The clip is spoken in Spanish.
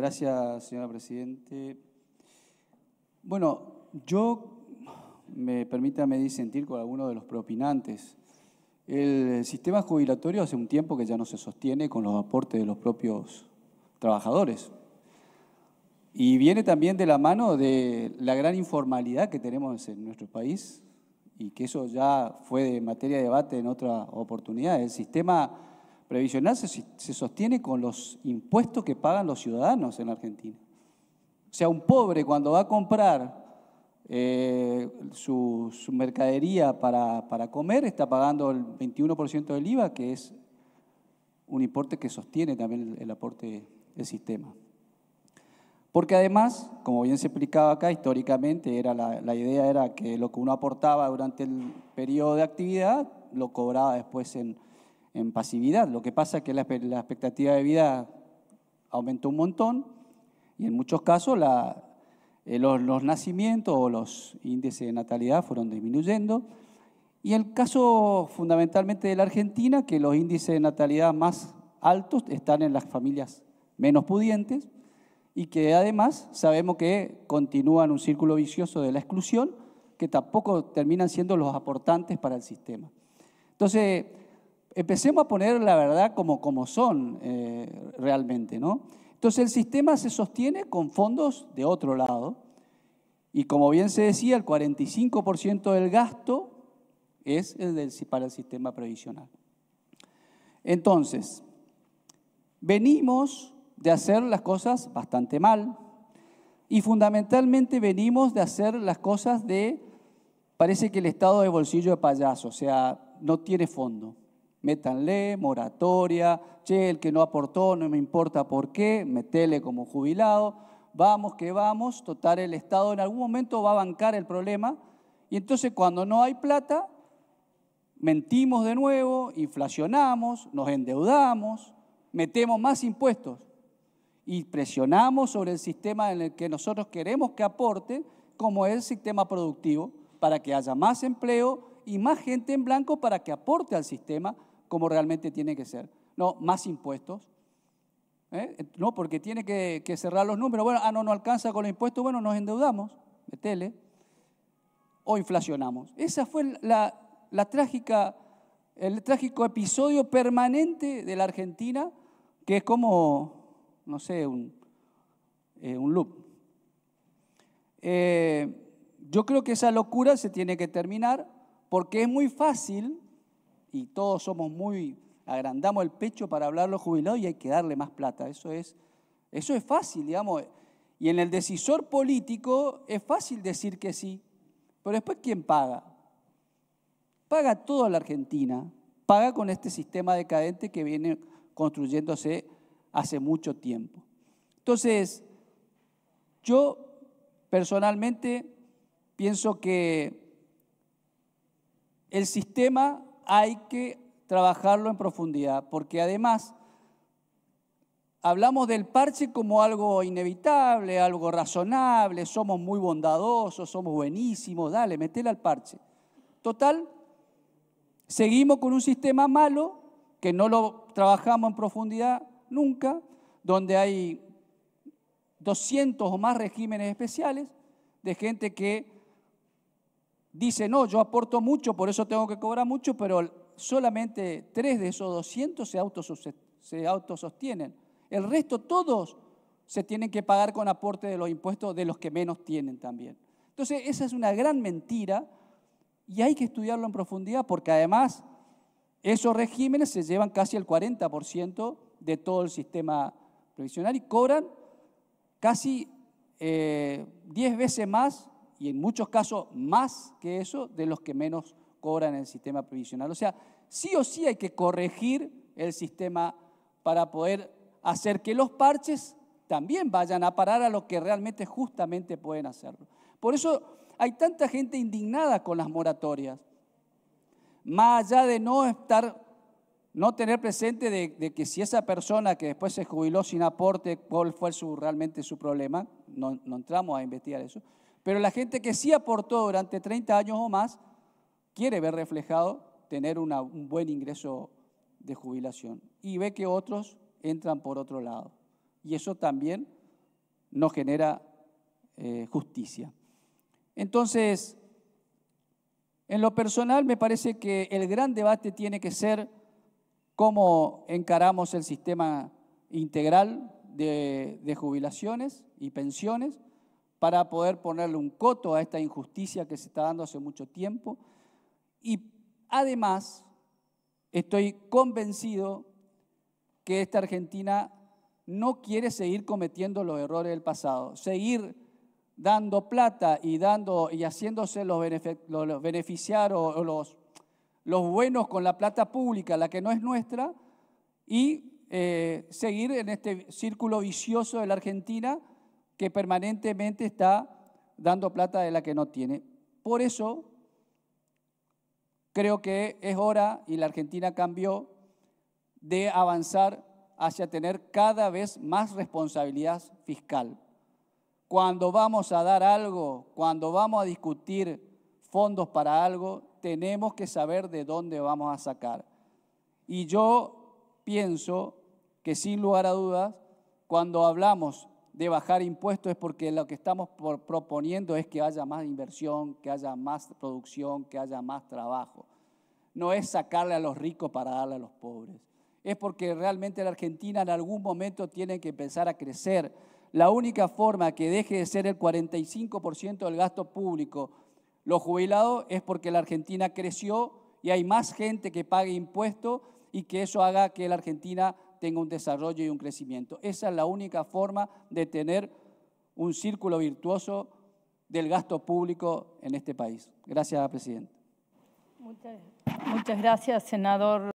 Gracias, señora Presidente. Bueno, yo me permítame disentir con algunos de los propinantes. El sistema jubilatorio hace un tiempo que ya no se sostiene con los aportes de los propios trabajadores. Y viene también de la mano de la gran informalidad que tenemos en nuestro país y que eso ya fue de materia de debate en otra oportunidad. El sistema previsional se, sostiene con los impuestos que pagan los ciudadanos en Argentina. O sea, un pobre cuando va a comprar eh, su, mercadería para, comer está pagando el 21% del IVA, que es un importe que sostiene también el, aporte del sistema. Porque además, como bien se explicaba acá, históricamente era la, idea era que lo que uno aportaba durante el periodo de actividad lo cobraba después en, en pasividad. Lo que pasa es que la, expectativa de vida aumentó un montón y en muchos casos eh, los, los, nacimientos o los índices de natalidad fueron disminuyendo. Y el caso fundamentalmente de la Argentina, que los índices de natalidad más altos están en las familias menos pudientes y que además sabemos que continúan un círculo vicioso de la exclusión, que tampoco terminan siendo los aportantes para el sistema. Entonces, empecemos a poner la verdad como, son eh, realmente, ¿no? Entonces el sistema se sostiene con fondos de otro lado y como bien se decía, el 45% del gasto es el para el sistema previsional. Entonces, venimos de hacer las cosas bastante mal y fundamentalmente venimos de hacer las cosas de, parece que el estado de bolsillo de payaso, o sea, no tiene fondo. Métanle moratoria, che, el que no aportó, no me importa por qué, metele como jubilado, vamos que vamos, total el Estado en algún momento va a bancar el problema y entonces cuando no hay plata, mentimos de nuevo, inflacionamos, nos endeudamos, metemos más impuestos y presionamos sobre el sistema en el que nosotros queremos que aporte, como es el sistema productivo, para que haya más empleo y más gente en blanco para que aporte al sistema como realmente tiene que ser. No, más impuestos. ¿eh? No, porque tiene que, cerrar los números. Bueno, ah, no, no alcanza con los impuestos. Bueno, nos endeudamos, metele, o inflacionamos. Esa fue la, trágica, el trágico episodio permanente de la Argentina, que es como, no sé, un, eh, loop. Eh, yo creo que esa locura se tiene que terminar porque es muy fácil y todos somos muy, agrandamos el pecho para hablar los jubilados y hay que darle más plata. Eso es, eso es fácil, digamos. Y en el decisor político es fácil decir que sí, pero después ¿quién paga? Paga toda la Argentina, paga con este sistema decadente que viene construyéndose hace mucho tiempo. Entonces, yo personalmente pienso que el sistema hay que trabajarlo en profundidad, porque además hablamos del parche como algo inevitable, algo razonable, somos muy bondadosos, somos buenísimos, dale, metele al parche. Total, seguimos con un sistema malo que no lo trabajamos en profundidad nunca, donde hay 200 o más regímenes especiales de gente que dice, no, yo aporto mucho, por eso tengo que cobrar mucho, pero solamente tres de esos 200 se, se autosostienen. El resto, todos, se tienen que pagar con aporte de los impuestos de los que menos tienen también. Entonces, esa es una gran mentira y hay que estudiarlo en profundidad porque además esos regímenes se llevan casi el 40% de todo el sistema previsional y cobran casi 10 eh, veces más y en muchos casos más que eso de los que menos cobran en el sistema previsional. O sea, sí o sí hay que corregir el sistema para poder hacer que los parches también vayan a parar a lo que realmente justamente pueden hacerlo. Por eso hay tanta gente indignada con las moratorias. Más allá de no estar, no tener presente de, de que si esa persona que después se jubiló sin aporte, cuál fue su, realmente su problema, no entramos a investigar eso, pero la gente que sí aportó durante 30 años o más quiere ver reflejado tener un buen ingreso de jubilación y ve que otros entran por otro lado. Y eso también no genera eh, justicia. Entonces, en lo personal me parece que el gran debate tiene que ser cómo encaramos el sistema integral de jubilaciones y pensiones para poder ponerle un coto a esta injusticia que se está dando hace mucho tiempo. Y además, estoy convencido que esta Argentina no quiere seguir cometiendo los errores del pasado, seguir dando plata y, dando, y haciéndose los, beneficiar o los, buenos con la plata pública, la que no es nuestra, y eh, seguir en este círculo vicioso de la Argentina que permanentemente está dando plata de la que no tiene. Por eso creo que es hora, y la Argentina cambió, de avanzar hacia tener cada vez más responsabilidad fiscal. Cuando vamos a dar algo, cuando vamos a discutir fondos para algo, tenemos que saber de dónde vamos a sacar. Y yo pienso que sin lugar a dudas, cuando hablamos de bajar impuestos es porque lo que estamos proponiendo es que haya más inversión, que haya más producción, que haya más trabajo. No es sacarle a los ricos para darle a los pobres. Es porque realmente la Argentina en algún momento tiene que empezar a crecer. La única forma que deje de ser el 45% del gasto público los jubilados es porque la Argentina creció y hay más gente que pague impuestos y que eso haga que la Argentina tenga un desarrollo y un crecimiento. Esa es la única forma de tener un círculo virtuoso del gasto público en este país. Gracias, presidente. Muchas, muchas gracias, senador.